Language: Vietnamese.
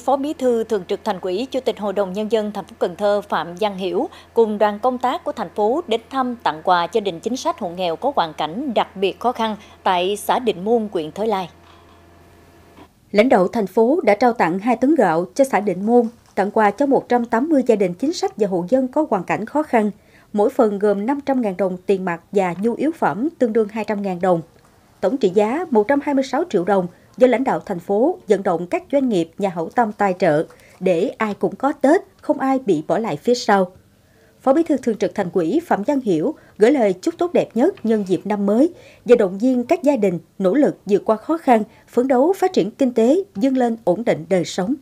Phó Bí thư Thường trực Thành ủy, Chủ tịch Hội đồng Nhân dân thành phố Cần Thơ Phạm Giang Hiểu cùng đoàn công tác của thành phố đến thăm tặng quà cho đình chính sách hộ nghèo có hoàn cảnh đặc biệt khó khăn tại xã Định Môn, huyện Thới Lai. Lãnh đạo thành phố đã trao tặng 2 tấn gạo cho xã Định Môn, tặng quà cho 180 gia đình chính sách và hộ dân có hoàn cảnh khó khăn, mỗi phần gồm 500.000 đồng tiền mặt và nhu yếu phẩm tương đương 200.000 đồng. Tổng trị giá 126 triệu đồng – do lãnh đạo thành phố dẫn động các doanh nghiệp, nhà hảo tâm tài trợ để ai cũng có Tết, không ai bị bỏ lại phía sau. Phó Bí thư Thường trực Thành ủy Phạm Văn Hiểu gửi lời chúc tốt đẹp nhất nhân dịp năm mới và động viên các gia đình nỗ lực vượt qua khó khăn, phấn đấu phát triển kinh tế, vươn lên ổn định đời sống.